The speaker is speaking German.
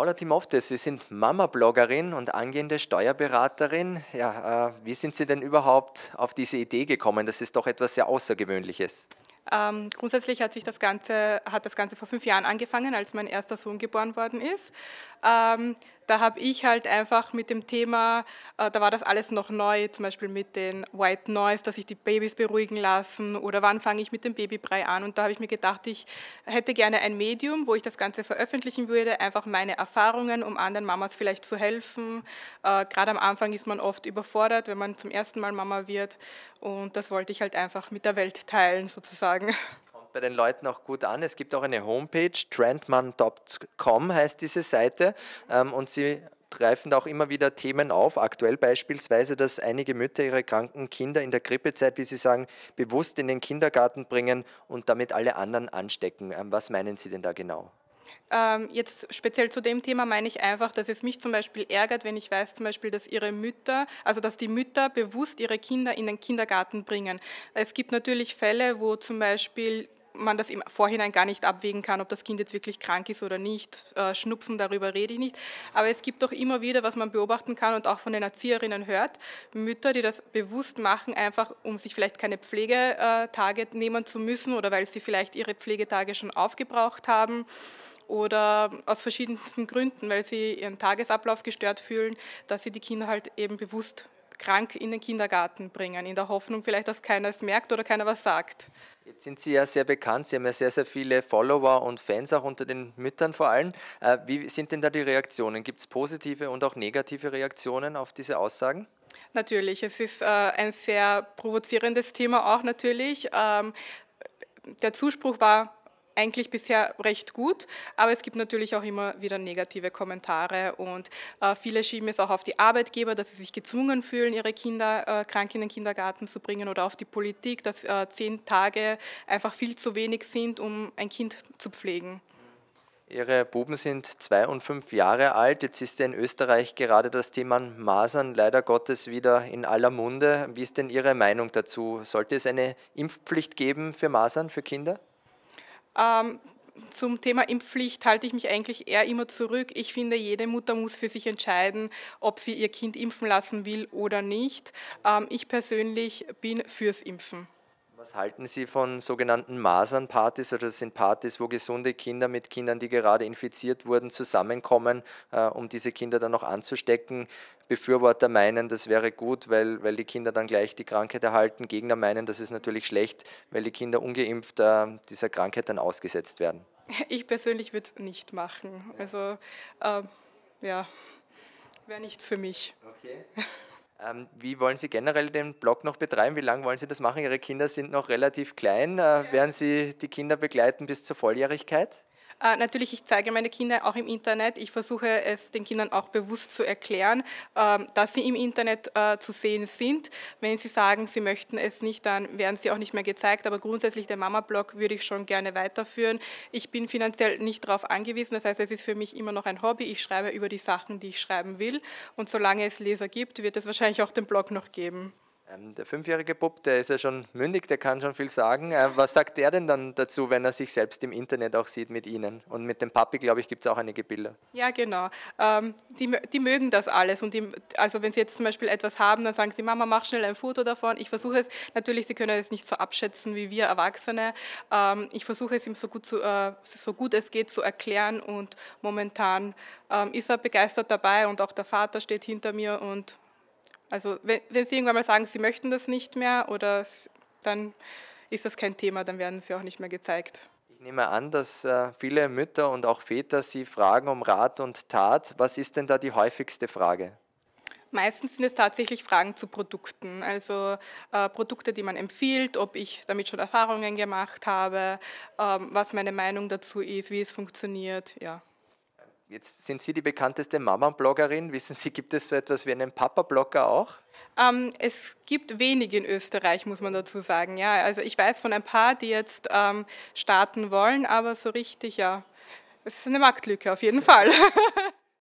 Paula Timofte, Sie sind Mama-Bloggerin und angehende Steuerberaterin. Ja, äh, wie sind Sie denn überhaupt auf diese Idee gekommen? Das ist doch etwas sehr Außergewöhnliches. Ähm, grundsätzlich hat sich das Ganze, hat das Ganze vor fünf Jahren angefangen, als mein erster Sohn geboren worden ist. Ähm, da habe ich halt einfach mit dem Thema, äh, da war das alles noch neu, zum Beispiel mit den White Noise, dass sich die Babys beruhigen lassen oder wann fange ich mit dem Babybrei an. Und da habe ich mir gedacht, ich hätte gerne ein Medium, wo ich das Ganze veröffentlichen würde, einfach meine Erfahrungen, um anderen Mamas vielleicht zu helfen. Äh, Gerade am Anfang ist man oft überfordert, wenn man zum ersten Mal Mama wird. Und das wollte ich halt einfach mit der Welt teilen sozusagen kommt bei den Leuten auch gut an. Es gibt auch eine Homepage, trendman.com heißt diese Seite ähm, und sie greifen da auch immer wieder Themen auf. Aktuell beispielsweise, dass einige Mütter ihre kranken Kinder in der Grippezeit, wie Sie sagen, bewusst in den Kindergarten bringen und damit alle anderen anstecken. Ähm, was meinen Sie denn da genau? Ähm, jetzt speziell zu dem Thema meine ich einfach, dass es mich zum Beispiel ärgert, wenn ich weiß zum Beispiel, dass ihre Mütter, also dass die Mütter bewusst ihre Kinder in den Kindergarten bringen. Es gibt natürlich Fälle, wo zum Beispiel man das im Vorhinein gar nicht abwägen kann, ob das Kind jetzt wirklich krank ist oder nicht. Äh, Schnupfen, darüber rede ich nicht. Aber es gibt doch immer wieder, was man beobachten kann und auch von den Erzieherinnen hört, Mütter, die das bewusst machen, einfach um sich vielleicht keine Pflegetage nehmen zu müssen oder weil sie vielleicht ihre Pflegetage schon aufgebraucht haben oder aus verschiedensten Gründen, weil sie ihren Tagesablauf gestört fühlen, dass sie die Kinder halt eben bewusst krank in den Kindergarten bringen, in der Hoffnung vielleicht, dass keiner es merkt oder keiner was sagt. Jetzt sind Sie ja sehr bekannt, Sie haben ja sehr, sehr viele Follower und Fans, auch unter den Müttern vor allem. Äh, wie sind denn da die Reaktionen? Gibt es positive und auch negative Reaktionen auf diese Aussagen? Natürlich, es ist äh, ein sehr provozierendes Thema auch natürlich. Ähm, der Zuspruch war eigentlich bisher recht gut, aber es gibt natürlich auch immer wieder negative Kommentare und äh, viele schieben es auch auf die Arbeitgeber, dass sie sich gezwungen fühlen, ihre Kinder äh, krank in den Kindergarten zu bringen oder auf die Politik, dass äh, zehn Tage einfach viel zu wenig sind, um ein Kind zu pflegen. Ihre Buben sind zwei und fünf Jahre alt. Jetzt ist in Österreich gerade das Thema Masern leider Gottes wieder in aller Munde. Wie ist denn Ihre Meinung dazu? Sollte es eine Impfpflicht geben für Masern, für Kinder? Ähm, zum Thema Impfpflicht halte ich mich eigentlich eher immer zurück. Ich finde, jede Mutter muss für sich entscheiden, ob sie ihr Kind impfen lassen will oder nicht. Ähm, ich persönlich bin fürs Impfen. Was halten Sie von sogenannten Masernpartys oder das sind Partys, wo gesunde Kinder mit Kindern, die gerade infiziert wurden, zusammenkommen, äh, um diese Kinder dann noch anzustecken? Befürworter meinen, das wäre gut, weil, weil die Kinder dann gleich die Krankheit erhalten. Gegner meinen, das ist natürlich schlecht, weil die Kinder ungeimpft äh, dieser Krankheit dann ausgesetzt werden. Ich persönlich würde es nicht machen. Also äh, ja, wäre nichts für mich. Okay. Ähm, wie wollen Sie generell den Blog noch betreiben? Wie lange wollen Sie das machen? Ihre Kinder sind noch relativ klein. Äh, werden Sie die Kinder begleiten bis zur Volljährigkeit? Äh, natürlich, ich zeige meine Kinder auch im Internet. Ich versuche es den Kindern auch bewusst zu erklären, äh, dass sie im Internet äh, zu sehen sind. Wenn sie sagen, sie möchten es nicht, dann werden sie auch nicht mehr gezeigt. Aber grundsätzlich der Mama-Blog würde ich schon gerne weiterführen. Ich bin finanziell nicht darauf angewiesen. Das heißt, es ist für mich immer noch ein Hobby. Ich schreibe über die Sachen, die ich schreiben will. Und solange es Leser gibt, wird es wahrscheinlich auch den Blog noch geben. Ähm, der fünfjährige Bub, der ist ja schon mündig, der kann schon viel sagen. Äh, was sagt der denn dann dazu, wenn er sich selbst im Internet auch sieht mit Ihnen? Und mit dem Papi, glaube ich, gibt es auch einige Bilder. Ja, genau. Ähm, die, die mögen das alles. Und die, also wenn sie jetzt zum Beispiel etwas haben, dann sagen sie, Mama, mach schnell ein Foto davon. Ich versuche es, natürlich, sie können es nicht so abschätzen wie wir Erwachsene. Ähm, ich versuche es ihm so gut, zu, äh, so gut es geht zu erklären. Und momentan ähm, ist er begeistert dabei und auch der Vater steht hinter mir und also wenn, wenn Sie irgendwann mal sagen, Sie möchten das nicht mehr, oder dann ist das kein Thema, dann werden Sie auch nicht mehr gezeigt. Ich nehme an, dass äh, viele Mütter und auch Väter Sie fragen um Rat und Tat. Was ist denn da die häufigste Frage? Meistens sind es tatsächlich Fragen zu Produkten, also äh, Produkte, die man empfiehlt, ob ich damit schon Erfahrungen gemacht habe, ähm, was meine Meinung dazu ist, wie es funktioniert, ja. Jetzt sind Sie die bekannteste Mama-Bloggerin. Wissen Sie, gibt es so etwas wie einen Papa-Blogger auch? Ähm, es gibt wenig in Österreich, muss man dazu sagen. Ja, also ich weiß von ein paar, die jetzt ähm, starten wollen, aber so richtig, ja, es ist eine Marktlücke auf jeden Fall.